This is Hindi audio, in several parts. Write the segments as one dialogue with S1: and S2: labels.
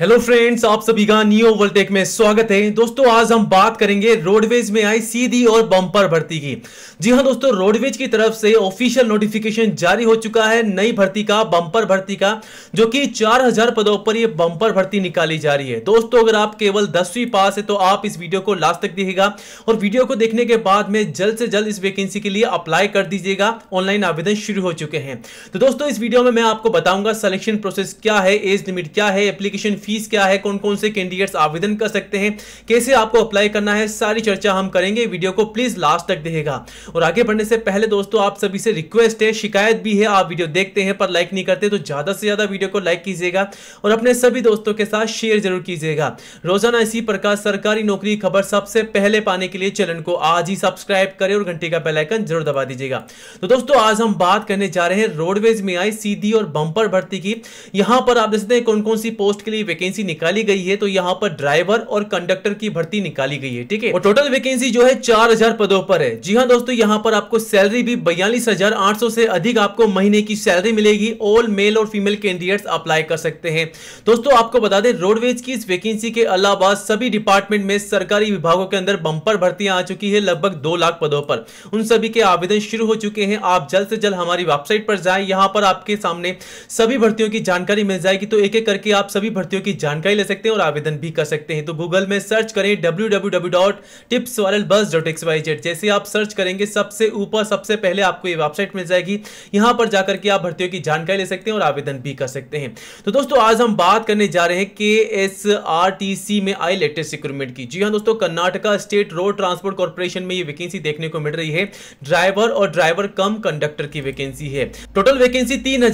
S1: हेलो फ्रेंड्स आप सभी का नियो वोल्टेक में स्वागत है दोस्तों आज हम बात करेंगे रोडवेज में आई सीधी और बम्पर भर्ती की जी हां दोस्तों रोडवेज की तरफ से ऑफिशियल नोटिफिकेशन जारी हो चुका है नई भर्ती का बम्पर भर्ती का जो कि 4000 पदों पर ये बम्पर भर्ती निकाली जा रही है दोस्तों अगर आप केवल दसवीं पास है तो आप इस वीडियो को लास्ट तक देखेगा और वीडियो को देखने के बाद में जल्द से जल्द इस वैकेंसी के लिए अप्लाई कर दीजिएगा ऑनलाइन आवेदन शुरू हो चुके हैं तो दोस्तों इस वीडियो में मैं आपको बताऊंगा सलेक्शन प्रोसेस क्या है एज लिमिट क्या है एप्लीकेशन फीस क्या है कौन कौन से कैंडिडेट्स आवेदन कर सकते हैं कैसे आपको अप्लाई करना है सारी चर्चा हम करेंगे वीडियो को प्लीज लास्ट तक देगा और आगे बढ़ने से पहले दोस्तों आप सभी से रिक्वेस्ट है शिकायत भी है आप वीडियो देखते हैं पर लाइक नहीं करते तो ज्यादा से ज्यादा वीडियो को लाइक कीजिएगा और अपने सभी दोस्तों के साथ शेयर जरूर कीजिएगा रोजाना इसी प्रकार सरकारी नौकरी खबर सबसे पहले पाने के लिए चैनल को आज ही सब्सक्राइब करें और घंटे का बेलाइकन जरूर दबा दीजिएगा तो दोस्तों आज हम बात करने जा रहे हैं रोडवेज में आई सीधी और बंपर भर्ती की यहां पर आप देखते हैं कौन कौन सी पोस्ट के लिए वैकेंसी निकाली गई है तो यहाँ पर ड्राइवर और कंडक्टर की भर्ती निकाली गई है ठीक है और टोटल वैकेंसी जो है चार हजार पदों पर है जी हाँ दोस्तों यहाँ पर आपको सैलरी भी बयालीस हजार आठ सौ से अधिक आपको महीने की सैलरी मिलेगी ऑल मेल और फीमेल कैंडिडेट अप्लाई कर सकते हैं दोस्तों आपको बता दें रोडवेज की इस वैकेंसी के अलावा सभी डिपार्टमेंट में सरकारी विभागों के अंदर बंपर भर्तियां आ चुकी है लगभग दो लाख पदों पर उन सभी के आवेदन शुरू हो चुके हैं आप जल्द से जल्द हमारी वेबसाइट पर जाए यहाँ पर आपके सामने सभी भर्तियों की जानकारी मिल जाएगी तो एक एक करके आप सभी भर्ती वीडियो की जानकारी ले सकते हैं और आवेदन भी कर सकते हैं तो गूगल में सर्च करें www.tipswarelbus.xyz जैसे आप सर्च करेंगे सबसे ऊपर सबसे पहले आपको ये वेबसाइट मिल जाएगी यहां पर जाकर के आप भर्तियों की जानकारी ले सकते हैं और आवेदन भी कर सकते हैं तो दोस्तों आज हम बात करने जा रहे हैं के एस आर टी सी में आई लेटेस्ट रिक्रूटमेंट की जी हाँ दोस्तों Karnataka state road transport corporation में ये वैकेंसी देखने को मिल रही है ड्राइवर और ड्राइवर कम कंडक्टर की वैकेंसी है टोटल वैकेंसी तीन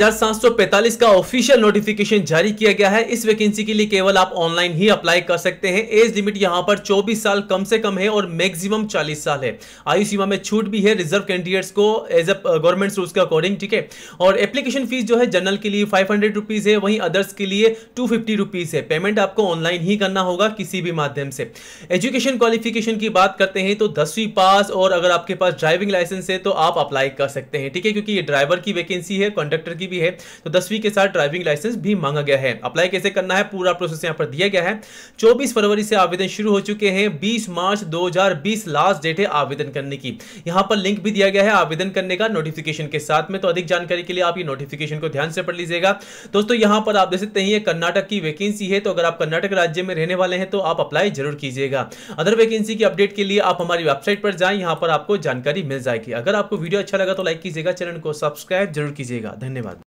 S1: का ऑफिशियल नोटिफिकेशन जारी किया गया है इस वैकेंसी वैकेंसी के लिए केवल आप ऑनलाइन ही अप्लाई कर सकते हैं एज लिमिट यहां पर 24 साल कम से कम है और मैक्सिमम 40 साल है आयु सीमा में छूट भी है रिजर्व कैंडिडेट्स को एज अ गवर्नमेंट रूल्स के अकॉर्डिंग ठीक है और एप्लीकेशन फीस जो है जनरल के लिए फाइव है वहीं अदर्स के लिए टू फिफ्टी रुपीज है पेमेंट आपको ऑनलाइन ही करना होगा किसी भी माध्यम से एजुकेशन क्वालिफिकेशन की बात करते हैं तो दसवीं पास और अगर आपके पास ड्राइविंग लाइसेंस है तो आप अप्लाई कर सकते हैं ठीक है क्योंकि ये ड्राइवर की वैकेंसी है कंडक्टर की भी है तो दसवीं के साथ ड्राइविंग लाइसेंस भी मांगा गया है अप्लाई कैसे करना है है पूरा प्रोसेस यहाँ पर दिया गया है चौबीस फरवरी से आवेदन शुरू हो चुके हैं बीस मार्च 2020 लास्ट डेट है आवेदन करने की यहाँ पर लिंक भी दिया गया है आवेदन करने का नोटिफिकेशन के साथ में तो अधिक जानकारी के लिए आप ये नोटिफिकेशन को ध्यान से पढ़ लीजिएगा दोस्तों यहाँ पर आप देख सकते हैं कर्नाटक की वैकेंसी है तो अगर आप कर्नाटक राज्य में रहने वाले हैं तो आप अप्लाई जरूर कीजिएगा अदर वैकेंसी की अपडेट के लिए आप हमारी वेबसाइट पर जाएं यहाँ पर आपको जानकारी मिल जाएगी अगर आपको वीडियो अच्छा लगा तो लाइक कीजिएगा चैनल को सब्सक्राइब जरूर कीजिएगा धन्यवाद